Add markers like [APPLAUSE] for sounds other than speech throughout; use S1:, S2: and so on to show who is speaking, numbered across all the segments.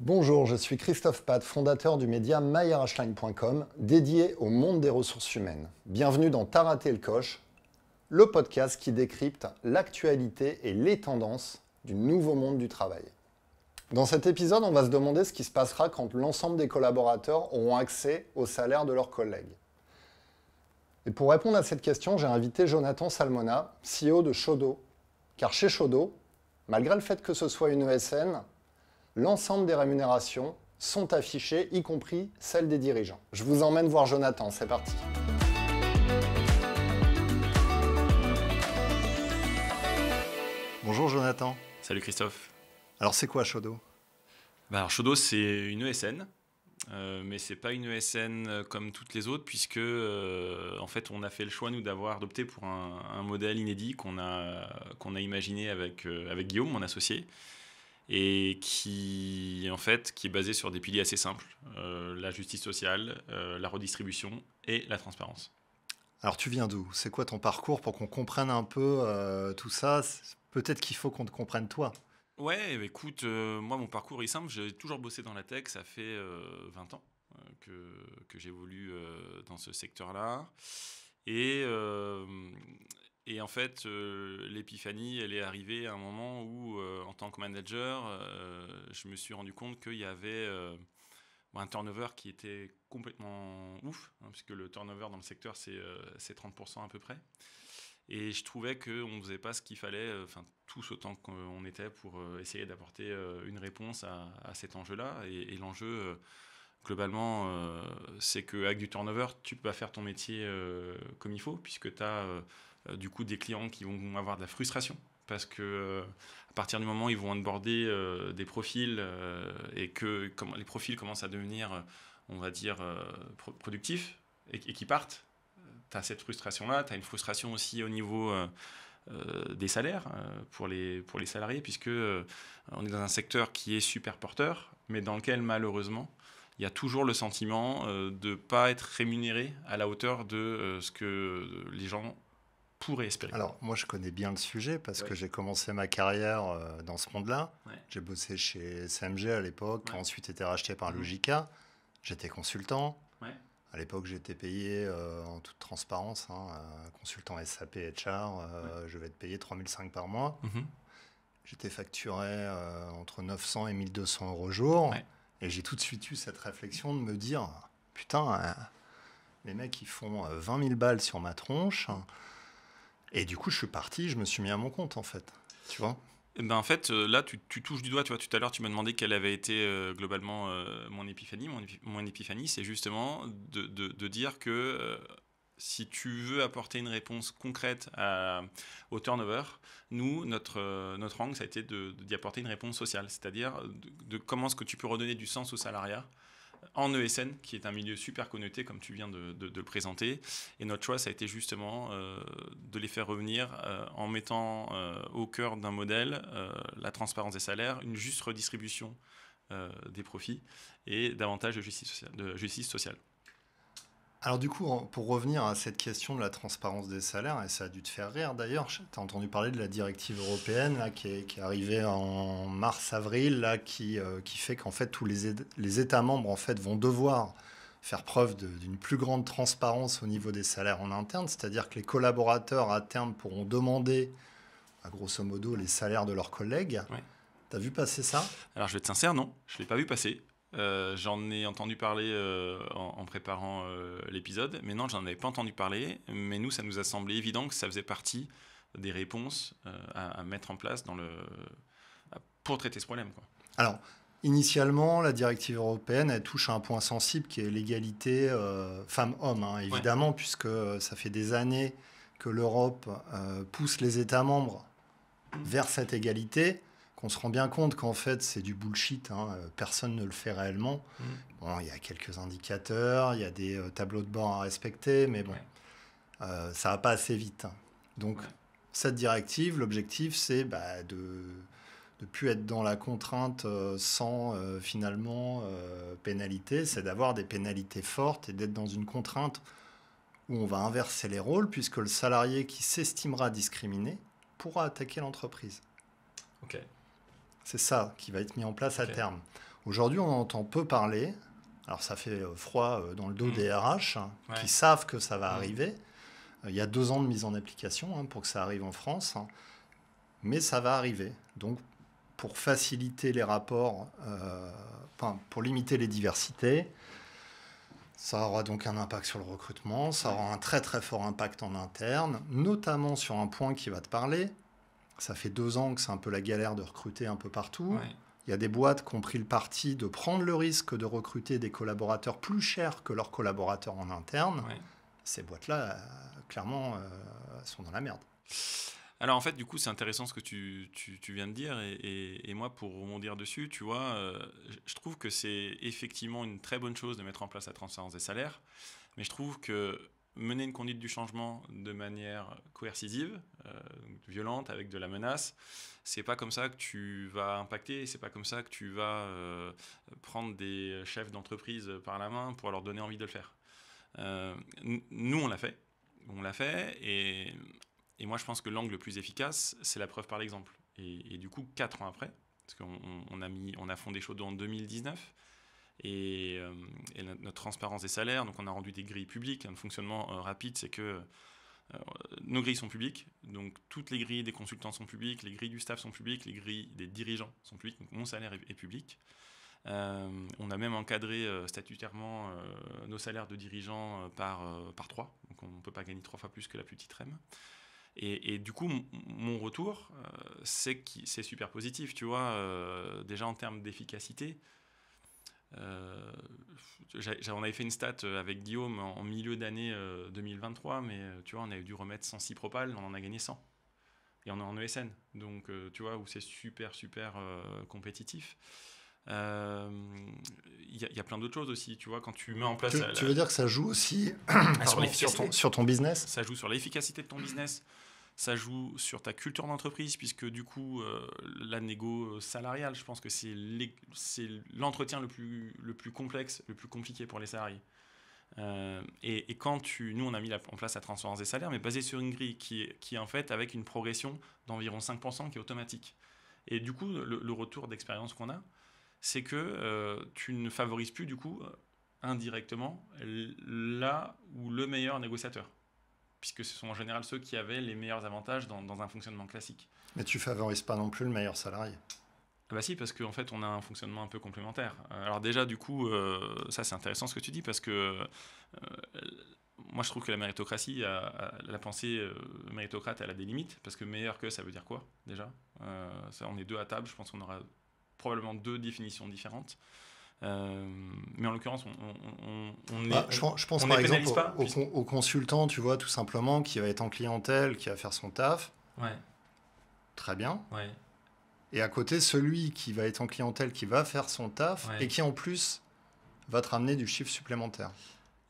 S1: Bonjour, je suis Christophe Pat, fondateur du média MayerHLine.com, dédié au monde des ressources humaines. Bienvenue dans Taraté le coche, le podcast qui décrypte l'actualité et les tendances du nouveau monde du travail. Dans cet épisode, on va se demander ce qui se passera quand l'ensemble des collaborateurs auront accès au salaire de leurs collègues. Et pour répondre à cette question, j'ai invité Jonathan Salmona, CEO de Chaudot. Car chez Chaudot, malgré le fait que ce soit une ESN, l'ensemble des rémunérations sont affichées, y compris celles des dirigeants. Je vous emmène voir Jonathan, c'est parti. Bonjour Jonathan.
S2: Salut Christophe.
S1: Alors c'est quoi Shodo
S2: ben Alors Shodo c'est une ESN, euh, mais ce c'est pas une ESN comme toutes les autres puisque euh, en fait on a fait le choix nous d'avoir adopté pour un, modèle inédit qu'on a imaginé avec euh, avec Guillaume mon associé et qui en fait qui est basé sur des piliers assez simples euh, la justice sociale, euh, la redistribution et la transparence.
S1: Alors tu viens d'où C'est quoi ton parcours pour qu'on comprenne un peu euh, tout ça Peut-être qu'il faut qu'on te comprenne toi.
S2: Ouais, bah, écoute, moi mon parcours est simple, j'ai toujours bossé dans la tech, ça fait 20 ans que, que j'évolue dans ce secteur-là. Et, et en fait, l'épiphanie, elle est arrivée à un moment où tant que manager, euh, je me suis rendu compte qu'il y avait euh, un turnover qui était complètement ouf, hein, puisque le turnover dans le secteur, c'est 30% euh, à peu près. Et je trouvais qu'on ne faisait pas ce qu'il fallait, enfin tous autant qu'on était, pour essayer d'apporter une réponse à, cet enjeu-là. Et, l'enjeu, globalement, c'est qu'avec du turnover, tu peux pas faire ton métier comme il faut, puisque tu as du coup des clients qui vont avoir de la frustration parce que euh, à partir du moment où ils vont onboarder euh, des profils euh, et que comme, les profils commencent à devenir, on va dire, productifs et, et qui partent, tu as cette frustration-là, tu as une frustration aussi au niveau des salaires pour, les, pour les salariés, puisque on est dans un secteur qui est super porteur, mais dans lequel malheureusement, il y a toujours le sentiment de ne pas être rémunéré à la hauteur de ce que les gens
S1: espérer Alors, moi, je connais bien le sujet parce que j'ai commencé ma carrière euh, dans ce monde-là. J'ai bossé chez SMG à l'époque, qui ensuite été racheté par mmh. Logica. J'étais consultant. À l'époque, j'étais payé euh, en toute transparence, hein, euh, consultant SAP, HR. char. je vais être payé 3005 par mois. Mmh. J'étais facturé entre 900 et 1200 euros jour. Et j'ai tout de suite eu cette réflexion de me dire Putain, les mecs, ils font 20 000 balles sur ma tronche. Et du coup, je suis parti, je me suis mis à mon compte, en fait. Tu vois
S2: eh ben, en fait, euh, là, tu, touches du doigt. Tu vois, tout à l'heure, tu m'as demandé quelle avait été euh, globalement euh, mon épiphanie. Mon, épiphanie, c'est justement de, dire que si tu veux apporter une réponse concrète au turnover, nous, notre, notre angle, ça a été d'y apporter une réponse sociale, c'est-à-dire de, comment est-ce que tu peux redonner du sens au salariat en ESN, qui est un milieu super connoté, comme tu viens de, le présenter. Et notre choix, ça a été justement euh, de les faire revenir euh, en mettant euh, au cœur d'un modèle la transparence des salaires, une juste redistribution des profits et davantage De justice sociale.
S1: Alors du coup, pour revenir à cette question de la transparence des salaires, et ça a dû te faire rire d'ailleurs, tu as entendu parler de la directive européenne qui, est, qui, arrivée en mars-avril, euh, qui, fait qu'en fait tous les, États membres en fait, vont devoir faire preuve d'une plus grande transparence au niveau des salaires en interne, c'est-à-dire que les collaborateurs à terme pourront demander, à grosso modo, les salaires de leurs collègues. T'as vu passer ça
S2: Alors je vais être sincère, non, je ne l'ai pas vu passer. Euh, j'en ai entendu parler euh, en, préparant euh, l'épisode, mais non, n'en avais pas entendu parler. Mais nous, ça nous a semblé évident que ça faisait partie des réponses à, mettre en place dans pour traiter ce problème.
S1: Alors, initialement, la directive européenne, elle touche à un point sensible qui est l'égalité femmes-hommes, hein, évidemment, puisque ça fait des années que l'Europe pousse les États membres vers cette égalité qu'on se rend bien compte qu'en fait c'est du bullshit, hein. euh, personne ne le fait réellement. Mm. Bon, il y a quelques indicateurs, il y a des euh, tableaux de bord à respecter, mais bon, euh, ça va pas assez vite. Hein. Donc cette directive, l'objectif c'est bah, de ne plus être dans la contrainte sans finalement pénalité, c'est d'avoir des pénalités fortes et d'être dans une contrainte où on va inverser les rôles puisque le salarié qui s'estimera discriminé pourra attaquer l'entreprise. Ok. C'est ça qui va être mis en place à terme. Aujourd'hui, on entend peu parler. Alors, ça fait euh, froid euh, dans le dos mm. des RH hein, qui savent que ça va mm. arriver. Euh, il y a deux ans de mise en application hein, pour que ça arrive en France, hein. mais ça va arriver. Donc, pour faciliter les rapports, pour limiter les diversités, ça aura donc un impact sur le recrutement, ça aura un très très fort impact en interne, notamment sur un point qui va te parler, ça fait deux ans que c'est un peu la galère de recruter un peu partout. Il y a des boîtes qui ont pris le parti de prendre le risque de recruter des collaborateurs plus chers que leurs collaborateurs en interne. Ces boîtes-là, euh, clairement, euh, sont dans la merde.
S2: Alors en fait, du coup, c'est intéressant ce que tu, tu, viens de dire. Et, et, moi, pour rebondir dessus, tu vois, euh, je trouve que c'est effectivement une très bonne chose de mettre en place la transparence des salaires. Mais je trouve que mener une conduite du changement de manière coercitive, euh, violente, avec de la menace. C'est pas comme ça que tu vas impacter, c'est pas comme ça que tu vas euh, prendre des chefs d'entreprise par la main pour leur donner envie de le faire. Euh, nous, on l'a fait. On l'a fait, et, moi, je pense que l'angle le plus efficace, c'est la preuve par l'exemple. Et, du coup, quatre ans après, parce qu'on on a, a fondé Chaudot en 2019, et, euh, notre transparence des salaires. Donc on a rendu des grilles publiques. Un fonctionnement euh, rapide, c'est que euh, nos grilles sont publiques, donc toutes les grilles des consultants sont publiques, les grilles du staff sont publiques, les grilles des dirigeants sont publiques, donc mon salaire est, public. on a même encadré statutairement nos salaires de dirigeants par, par trois, donc on ne peut pas gagner trois fois plus que la plus petite REM. Et, et du coup, mon retour, c'est super positif, tu vois, déjà en termes d'efficacité, euh, on avait fait une stat euh, avec Guillaume en milieu d'année 2023, euh, mais euh, tu vois, on avait dû remettre 106 propales, on en a gagné 100. Et on est en ESN, donc tu vois, où c'est super, super compétitif. Il y, a plein d'autres choses aussi, tu vois, quand tu mets en place... Tu, veux dire que
S1: ça joue aussi [COUGHS] sur, ton, business
S2: Ça joue sur l'efficacité de ton business. Ça joue sur ta culture d'entreprise, puisque du coup, euh, la négo euh, salariale, je pense que c'est l'entretien le plus, le plus complexe, le plus compliqué pour les salariés. Euh, et, quand tu, nous, on a mis en place la transparence des salaires, mais basée sur une grille qui est, qui en fait avec une progression d'environ 5% qui est automatique. Et du coup, le, retour d'expérience qu'on a, c'est que tu ne favorises plus, du coup, indirectement, là où le meilleur négociateur puisque ce sont en général ceux qui avaient les meilleurs avantages dans, un fonctionnement classique.
S1: Mais tu favorises pas non plus le meilleur salarié ah bah si,
S2: parce qu'en fait, on a un fonctionnement un peu complémentaire. Euh, alors déjà, du coup, euh, ça c'est intéressant ce que tu dis, parce que euh, moi je trouve que la méritocratie, la pensée méritocrate, elle a des limites, parce que meilleur que, ça veut dire quoi déjà ça, On est deux à table, je pense qu'on aura probablement deux définitions différentes. Euh, mais en l'occurrence, on, on, on, on bah, je, pense, par exemple
S1: au, consultant, tu vois, tout simplement, qui va être en clientèle, qui va faire son taf. Ouais. Très bien. Et à côté, celui qui va être en clientèle, qui va faire son taf et qui en plus va te ramener du chiffre supplémentaire.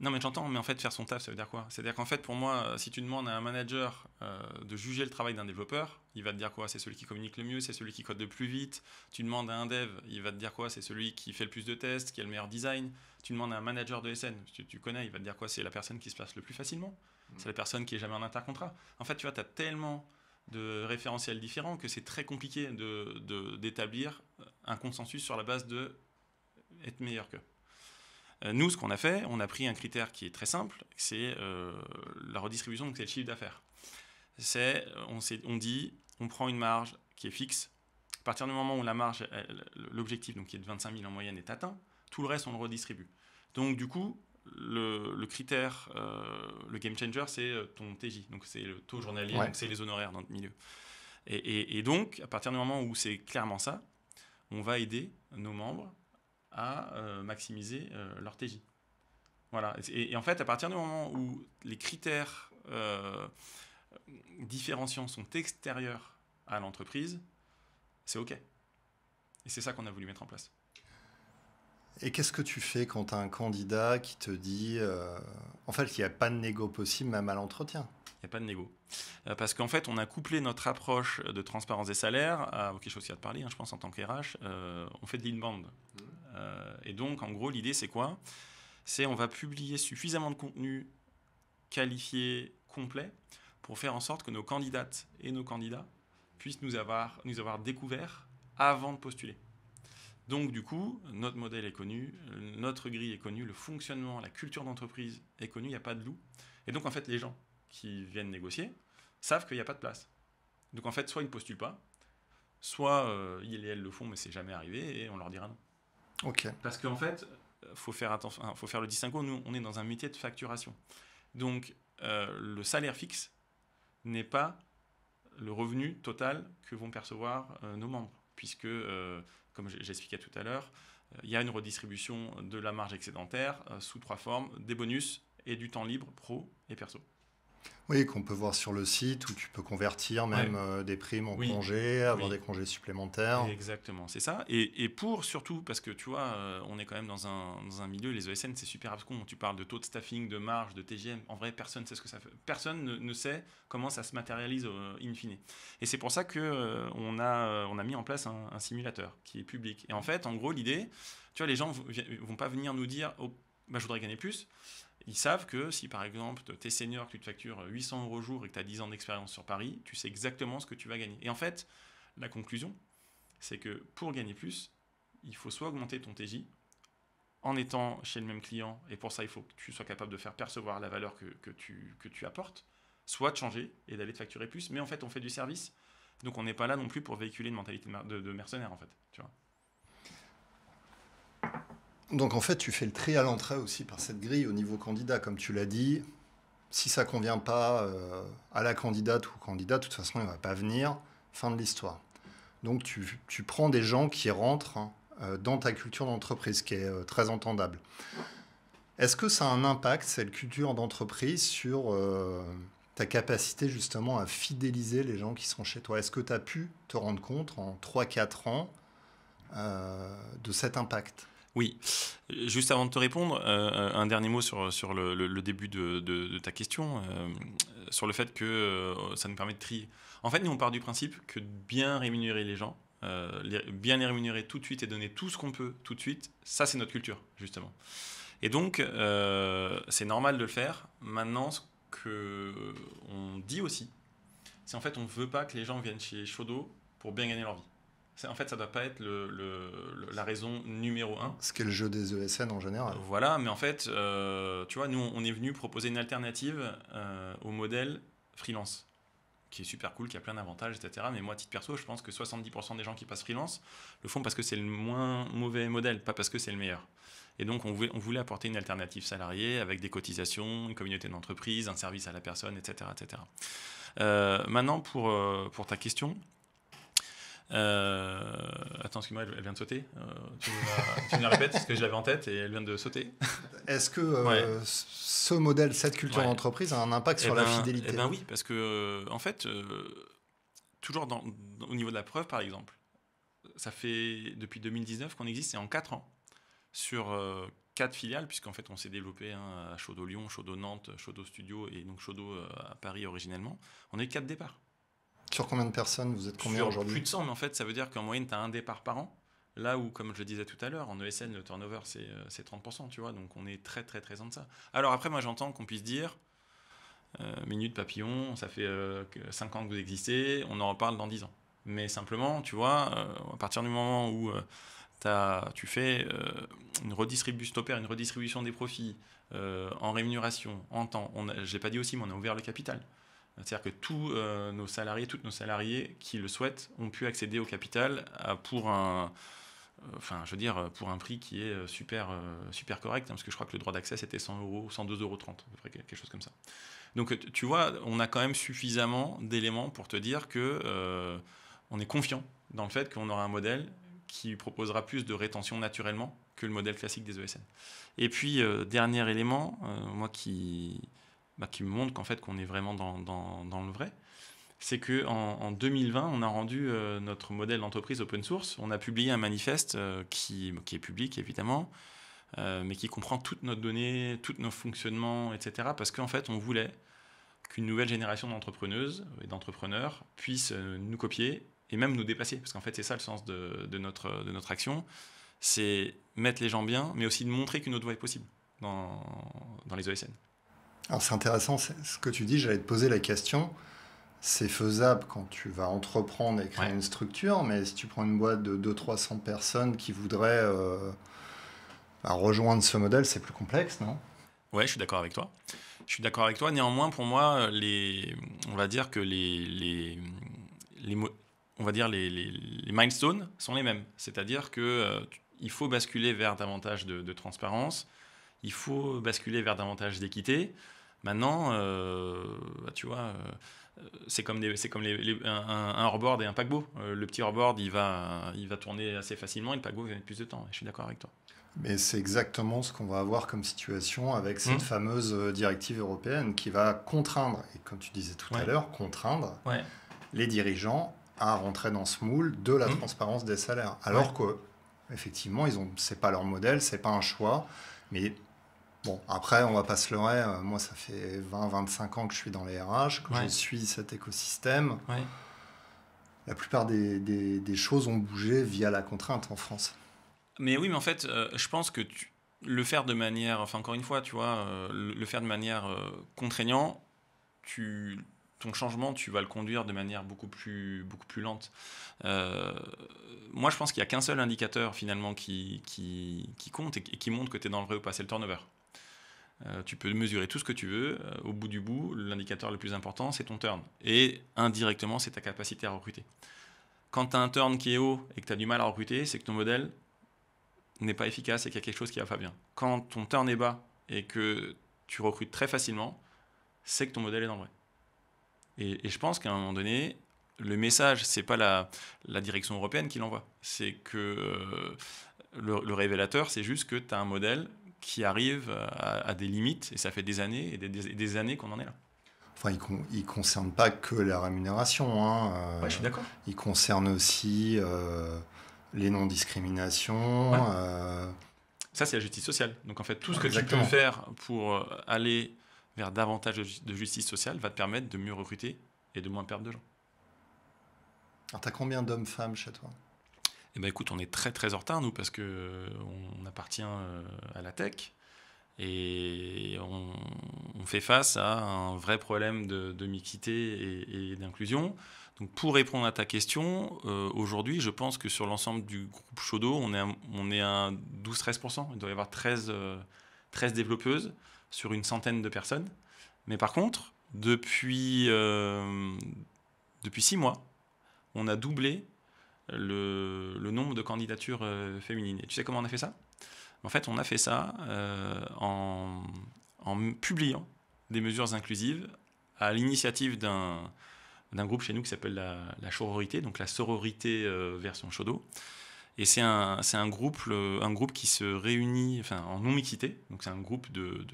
S2: Non, mais j'entends, mais en fait, faire son taf, ça veut dire quoi C'est-à-dire qu'en fait, pour moi, euh, si tu demandes à un manager euh, de juger le travail d'un développeur, il va te dire quoi C'est celui qui communique le mieux, c'est celui qui code le plus vite. Tu demandes à un dev, il va te dire quoi C'est celui qui fait le plus de tests, qui a le meilleur design. Tu demandes à un manager de SN, tu, connais, il va te dire quoi C'est la personne qui se place le plus facilement. Mm. C'est la personne qui est jamais en intercontrat. En fait, tu vois, tu as tellement de référentiels différents que c'est très compliqué d'établir d'établir un consensus sur la base de être meilleur que. Euh, nous, ce qu'on a fait, on a pris un critère qui est très simple, c'est euh, la redistribution, donc c'est le chiffre d'affaires. C'est, euh, on, dit, on prend une marge qui est fixe. À partir du moment où la marge, l'objectif, donc qui est de 25 000 en moyenne, est atteint, tout le reste, on le redistribue. Donc, du coup, le, critère, le game changer, c'est ton TJ, donc c'est le taux journalier, c'est les honoraires dans le milieu. et, donc, à partir du moment où c'est clairement ça, on va aider nos membres à euh, maximiser euh, leur TJ. Voilà. Et, en fait, à partir du moment où les critères euh, différenciants sont extérieurs à l'entreprise, c'est OK. Et c'est ça qu'on a voulu mettre en place.
S1: Et qu'est-ce que tu fais quand tu as un candidat qui te dit, euh, en fait, il n'y a pas de négo possible, même à l'entretien
S2: Il n'y a pas de négo. parce qu'en fait, on a couplé notre approche de transparence des salaires à quelque chose qui a de parler, hein, je pense, en tant qu'RH. on fait de l'inbound. Mmh. Euh, et donc, en gros, l'idée, c'est quoi C'est on va publier suffisamment de contenu qualifié, complet, pour faire en sorte que nos candidates et nos candidats puissent nous avoir, nous avoir avant de postuler. Donc du coup, notre modèle est connu, notre grille est connue, le fonctionnement, la culture d'entreprise est connue, il n'y a pas de loup. Et donc en fait, les gens qui viennent négocier savent qu'il n'y a pas de place. Donc en fait, soit ils ne postulent pas, soit euh, ils et elles le font, mais c'est jamais arrivé, et on leur dira non. Parce qu'en fait, faut faire attention, faut faire le distinguo. Nous, on est dans un métier de facturation. Donc, euh, le salaire fixe n'est pas le revenu total que vont percevoir euh, nos membres, puisque, euh, comme j'expliquais tout à l'heure, il y a une redistribution de la marge excédentaire sous trois formes des bonus et du temps libre pro et perso.
S1: Oui, qu'on peut voir sur le site où tu peux convertir même euh, des primes en congés, avoir des congés supplémentaires.
S2: Exactement, c'est ça. Et, pour surtout, parce que tu vois, euh, on est quand même dans un, dans un milieu, les ESN, c'est super abscon. Tu parles de taux de staffing, de marge, de TGM. En vrai, personne sait ce que ça fait. Personne ne, sait comment ça se matérialise euh, in fine. Et c'est pour ça qu'on on a, on a mis en place un, simulateur qui est public. Et en fait, en gros, l'idée, tu vois, les gens ne vont pas venir nous dire. Oh, bah, je voudrais gagner plus. Ils savent que si par exemple tu es senior, que tu te factures 800 euros jour et que tu as 10 ans d'expérience sur Paris, tu sais exactement ce que tu vas gagner. Et en fait, la conclusion, c'est que pour gagner plus, il faut soit augmenter ton TJ en étant chez le même client, et pour ça il faut que tu sois capable de faire percevoir la valeur que, tu, que tu apportes, soit de changer et d'aller te facturer plus. Mais en fait, on fait du service, donc on n'est pas là non plus pour véhiculer une mentalité de, de mercenaire en fait. Tu vois.
S1: Donc en fait, tu fais le tri à l'entrée aussi par cette grille au niveau candidat, comme tu l'as dit. Si ça ne convient pas euh, à la candidate ou au candidat, de toute façon, il ne va pas venir. Fin de l'histoire. Donc tu, prends des gens qui rentrent hein, euh, dans ta culture d'entreprise, qui est euh, très entendable. Est-ce que ça a un impact, cette culture d'entreprise, sur ta capacité justement à fidéliser les gens qui sont chez toi Est-ce que tu as pu te rendre compte en 3-4 ans de cet impact
S2: oui, juste avant de te répondre, euh, un dernier mot sur, sur le, début de, ta question, euh, sur le fait que euh, ça nous permet de trier. En fait, nous, on part du principe que bien rémunérer les gens, bien les rémunérer tout de suite et donner tout ce qu'on peut tout de suite, ça, c'est notre culture, justement. Et donc, c'est normal de le faire. Maintenant, ce qu'on dit aussi, c'est en fait, on ne veut pas que les gens viennent chez Chaudot pour bien gagner leur vie en fait, ça doit pas être le, la raison numéro
S1: un. Ce est le jeu des ESN en général. Euh, voilà, mais en
S2: fait, euh, tu vois, nous, on est venu proposer une alternative euh, au modèle freelance, qui est super cool, qui a plein d'avantages, etc. Mais moi, à titre perso, je pense que 70% des gens qui passent freelance le font parce que c'est le moins mauvais modèle, pas parce que c'est le meilleur. Et donc, on voulait, apporter une alternative salariée avec des cotisations, une communauté d'entreprise, un service à la personne, etc. etc. maintenant, pour, pour ta question, euh, attends, excuse-moi, elle, vient de sauter. Euh, tu, me la répètes ce que j'avais en tête et elle vient de sauter.
S1: Est-ce que euh, ce modèle, cette culture d'entreprise a un impact eh sur la ben, fidélité Eh bien oui,
S2: parce que en fait, toujours dans, au niveau de la preuve, par exemple, ça fait depuis 2019 qu'on existe et en 4 ans sur 4 filiales, puisqu'en fait on s'est développé hein, à Chaudot Lyon, Chaudot Nantes, Chaudot Studio et donc Chaudot à Paris originellement, on a eu 4 départs.
S1: Sur combien de personnes Vous êtes combien aujourd'hui Plus de
S2: 100, mais en fait, ça veut dire qu'en moyenne, tu as un départ par an. Là où, comme je le disais tout à l'heure, en ESN, le turnover, c'est 30%, euh, tu vois. Donc, on est très, très, très en ça. Alors, après, moi, j'entends qu'on puisse dire euh, Minute Papillon, ça fait 5 euh, ans que vous existez, on en reparle dans 10 ans. Mais simplement, tu vois, à partir du moment où as, tu fais une redistribution, une redistribution des profits en rémunération, en temps, je ne l'ai pas dit aussi, mais on a ouvert le capital. C'est-à-dire que tous euh, nos salariés, toutes nos salariés qui le souhaitent ont pu accéder au capital euh, pour un, euh, enfin, je veux dire, pour un prix qui est super, super correct, hein, parce que je crois que le droit d'accès c'était 100 euros, peu euros, quelque chose comme ça. Donc tu vois, on a quand même suffisamment d'éléments pour te dire que on est confiant dans le fait qu'on aura un modèle qui proposera plus de rétention naturellement que le modèle classique des ESN. Et puis dernier élément, moi qui bah, qui me montre qu'en fait qu'on est vraiment dans, dans, dans le vrai, c'est que en, 2020, on a rendu euh, notre modèle d'entreprise open source. On a publié un manifeste euh, qui, qui, est public évidemment, euh, mais qui comprend toutes nos données, tous nos fonctionnements, etc. Parce qu'en fait, on voulait qu'une nouvelle génération d'entrepreneuses et d'entrepreneurs puisse nous copier et même nous dépasser. Parce qu'en fait, c'est ça le sens de, de, notre, de notre action. C'est mettre les gens bien, mais aussi de montrer qu'une autre voie est possible dans, dans les OSN. E
S1: alors c'est intéressant ce que tu dis, j'allais te poser la question. C'est faisable quand tu vas entreprendre et créer une structure, mais si tu prends une boîte de 200-300 personnes qui voudraient euh, bah, rejoindre ce modèle, c'est plus complexe, non
S2: Oui, je suis d'accord avec toi. Je suis d'accord avec toi. Néanmoins, pour moi, les, on va dire que les, les, on va dire les, les, milestones sont les mêmes. C'est-à-dire que euh, il faut basculer vers davantage de transparence. Il faut basculer vers davantage d'équité. Maintenant, euh, bah, tu vois euh, c'est comme, c'est comme les, un, un, hors-board et un paquebot. Euh, le petit hors-board, il va, il va tourner assez facilement et le paquebot va mettre plus de temps. Je suis d'accord avec toi.
S1: Mais c'est exactement ce qu'on va avoir comme situation avec cette mmh. fameuse directive européenne qui va contraindre, et comme tu disais tout à l'heure, contraindre les dirigeants à rentrer dans ce moule de la mmh. transparence des salaires. Alors qu'effectivement, que, effectivement, ils ont, c'est pas leur modèle, c'est pas un choix, mais Bon, après, on va pas se leurrer. Euh, moi, ça fait 20-25 ans que je suis dans les RH, que je suis cet écosystème. La plupart des, choses ont bougé via la contrainte en France.
S2: Mais oui, mais en fait, euh, je pense que tu, le faire de manière, enfin encore une fois, tu vois, euh, le faire de manière contraignante, contraignant, tu, ton changement, tu vas le conduire de manière beaucoup plus, beaucoup plus lente. moi, je pense qu'il n'y a qu'un seul indicateur finalement qui, qui, qui compte et qui montre que tu es dans le vrai ou pas, c'est le turnover. Euh, tu peux mesurer tout ce que tu veux. Euh, au bout du bout, l'indicateur le plus important, c'est ton turn. Et indirectement, c'est ta capacité à recruter. Quand tu as un turn qui est haut et que tu as du mal à recruter, c'est que ton modèle n'est pas efficace et qu'il y a quelque chose qui va pas bien. Quand ton turn est bas et que tu recrutes très facilement, c'est que ton modèle est dans le vrai. Et, je pense qu'à un moment donné, le message, c'est pas la, direction européenne qui l'envoie. C'est que euh, le, révélateur, c'est juste que tu as un modèle qui arrive euh, à, des limites, et ça fait des années et des, années qu'on en
S1: est là. Enfin, il ne concerne pas que la rémunération. Hein. Euh, je suis d'accord. Il concerne aussi euh, les non-discriminations.
S2: Ça, c'est la justice sociale. Donc, en fait, tout ce que tu peux faire pour aller vers davantage de justice sociale va te permettre de mieux recruter et de moins perdre de gens.
S1: Alors, ah, as combien d'hommes-femmes chez toi
S2: eh ben, écoute, on est très très en retard nous parce que on appartient euh, à la tech et on, fait face à un vrai problème de, de mixité et, d'inclusion. Donc pour répondre à ta question, euh, aujourd'hui, je pense que sur l'ensemble du groupe Shodo, on est à, 12-13%. Il doit y avoir 13, 13 euh, développeuses sur une centaine de personnes. Mais par contre, depuis, depuis 6 mois, on a doublé le, nombre de candidatures euh, féminines. Et tu sais comment on a fait ça En fait, on a fait ça euh, en, publiant des mesures inclusives à l'initiative d'un d'un groupe chez nous qui s'appelle la, Sororité, donc la sororité euh, version Chodo. Et c'est un, un, groupe, un groupe qui se réunit enfin, en non-mixité, donc c'est un groupe de,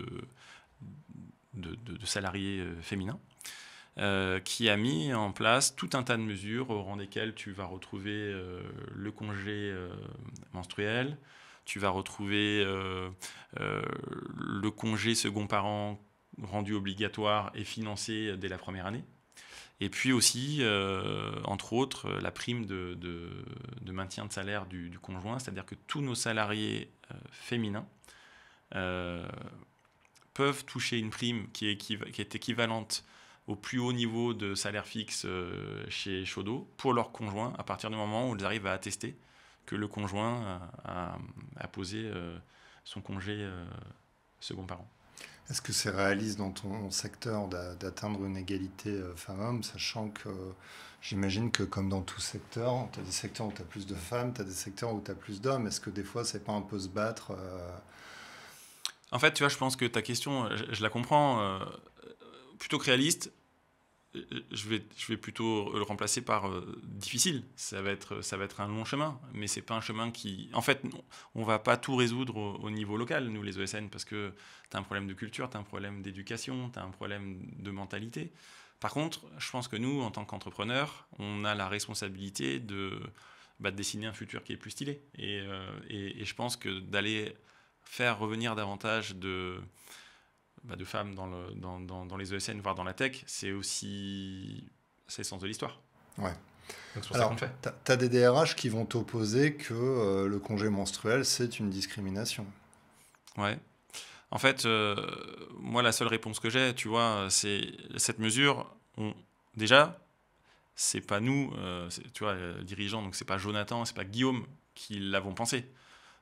S2: de, de, salariés féminins euh, qui a mis en place tout un tas de mesures au rang desquelles tu vas retrouver euh, le congé euh, menstruel, tu vas retrouver le congé second parent rendu obligatoire et financé dès la première année. Et puis aussi, entre autres, la prime de, maintien de salaire du, conjoint, c'est-à-dire que tous nos salariés féminins peuvent toucher une prime qui est, qui est équivalente au plus haut niveau de salaire fixe euh, chez Chaudot pour leur conjoint à partir du moment où ils arrivent à attester que le conjoint a, posé euh,
S1: son congé euh, second parent. Est-ce que c'est réaliste dans ton secteur d'atteindre une égalité femmes-hommes, sachant que j'imagine que comme dans tout secteur, tu as des secteurs où tu as plus de femmes, tu as des secteurs où tu as plus d'hommes. Est-ce que des fois, c'est pas un peu se battre
S2: En fait, tu vois, je pense que ta question, je, la comprends plutôt que réaliste, euh, euh, je vais, je vais plutôt le remplacer par euh, difficile. Ça va, être, ça va être un long chemin, mais c'est pas un chemin qui. En fait, non, on va pas tout résoudre au, niveau local, nous, les OSN, parce que tu as un problème de culture, tu as un problème d'éducation, tu as un problème de mentalité. Par contre, je pense que nous, en tant qu'entrepreneurs, on a la responsabilité de, bah, dessiner un futur qui est plus stylé. Et, et, et je pense que d'aller faire revenir davantage de bah, de femmes dans, le, dans, les ESN, voire dans la tech, c'est aussi. C'est le sens de l'histoire.
S1: Ouais. Donc, c'est Alors, tu as des DRH qui vont t'opposer que euh, le congé menstruel, c'est une discrimination.
S2: Ouais. En fait, euh, moi, la seule réponse que j'ai, tu vois, c'est cette mesure. On, déjà, c'est pas nous, euh, tu vois, dirigeants, donc c'est pas Jonathan, c'est pas Guillaume qui l'avons pensé.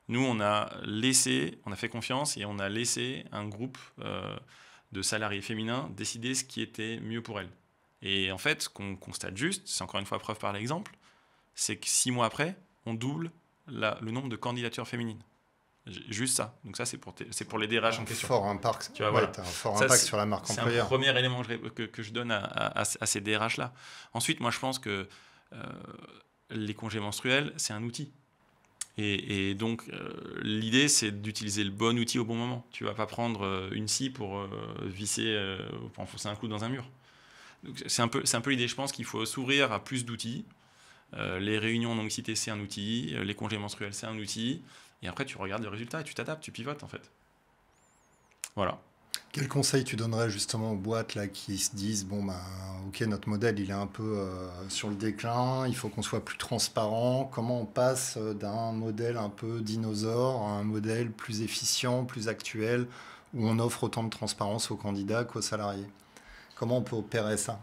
S2: Nous, on a laissé, on a fait confiance et on a laissé un groupe euh, de salariés féminins décider ce qui était mieux pour elles. Et en fait, ce qu'on constate juste, c'est encore une fois preuve par l'exemple, c'est que six mois après, on double le nombre de candidatures féminines. Juste ça. Donc ça, c'est pour, pour les DRH en question. Fort tu un fort impact sur la marque employeur. C'est un premier élément que je, donne à, ces DRH-là. Ensuite, moi, je pense que euh, les congés menstruels, c'est un outil. Et, donc, euh, l'idée, c'est d'utiliser le bon outil au bon moment. Tu vas pas prendre euh, une scie pour euh, visser, pour enfoncer un clou dans un mur. C'est un peu, peu l'idée. Je pense qu'il faut s'ouvrir à plus d'outils. les réunions non excitées, c'est un outil. Les congés menstruels, c'est un outil. Et après, tu regardes le résultat et tu t'adaptes, tu pivotes en fait.
S1: Voilà. Quel conseil tu donnerais justement aux boîtes là, qui se disent bon ben ok notre modèle il est un peu euh, sur le déclin, il faut qu'on soit plus transparent. Comment on passe euh, d'un modèle un peu dinosaure à un modèle plus efficient, plus actuel, où on offre autant de transparence aux candidats qu'aux salariés Comment on peut opérer ça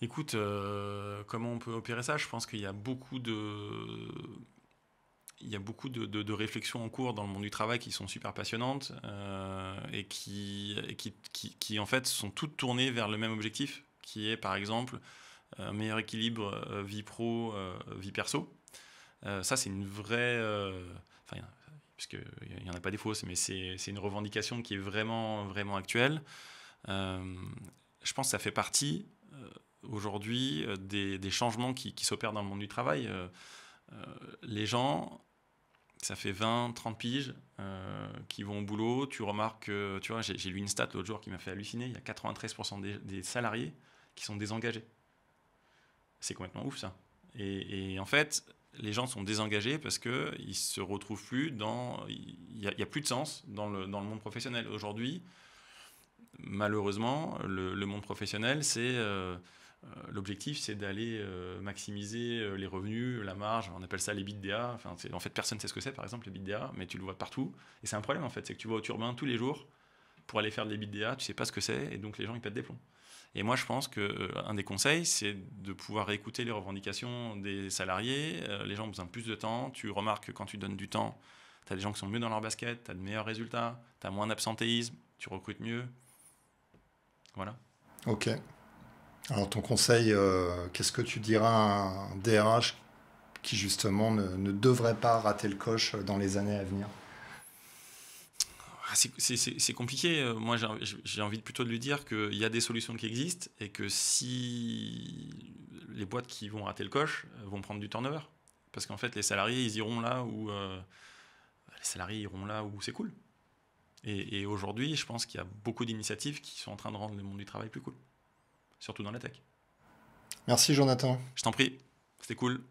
S2: Écoute, euh, comment on peut opérer ça Je pense qu'il y a beaucoup de il y a beaucoup de, de, réflexions en cours dans le monde du travail qui sont super passionnantes euh, et, qui, qui, qui, en fait sont toutes tournées vers le même objectif, qui est par exemple euh, un meilleur équilibre euh, vie pro, vie perso. ça, c'est une vraie. Enfin, parce n'y en a pas des fausses, mais c'est une revendication qui est vraiment, vraiment actuelle. je pense que ça fait partie aujourd'hui des, des, changements qui, qui s'opèrent dans le monde du travail les gens ça fait 20, 30 piges euh, qui vont au boulot. Tu remarques tu vois, j'ai lu une stat l'autre jour qui m'a fait halluciner. Il y a 93% des, salariés qui sont désengagés. C'est complètement ouf ça. Et, en fait, les gens sont désengagés parce qu'ils ne se retrouvent plus dans. Il n'y a, plus de sens dans le, monde professionnel. Aujourd'hui, malheureusement, le, monde professionnel, c'est. Euh, euh, l'objectif, c'est d'aller euh, maximiser euh, les revenus, la marge, on appelle ça les bits Enfin, en fait, personne ne sait ce que c'est, par exemple, les DA, mais tu le vois partout. Et c'est un problème, en fait, c'est que tu vas au turbin tous les jours pour aller faire des DA, tu sais pas ce que c'est, et donc les gens, ils pètent des plombs. Et moi, je pense que un des conseils, c'est de pouvoir écouter les revendications des salariés. les gens ont besoin de plus de temps. Tu remarques que quand tu donnes du temps, tu as des gens qui sont mieux dans leur basket, tu as de meilleurs résultats, tu as moins d'absentéisme, tu recrutes mieux. Voilà.
S1: Ok. Alors ton conseil, euh, qu'est-ce que tu diras à un DRH qui justement ne, ne, devrait pas rater le coche dans les années à venir
S2: ah, c'est compliqué. Euh, moi, j'ai envie plutôt de lui dire qu'il y a des solutions qui existent et que si les boîtes qui vont rater le coche euh, vont prendre du turnover. Parce qu'en fait, les salariés, ils iront là où, les salariés iront là où c'est cool. Et, et aujourd'hui, je pense qu'il y a beaucoup d'initiatives qui sont en train de rendre le monde du
S1: travail plus cool surtout dans la tech. Merci Jonathan. Je t'en prie, c'était cool.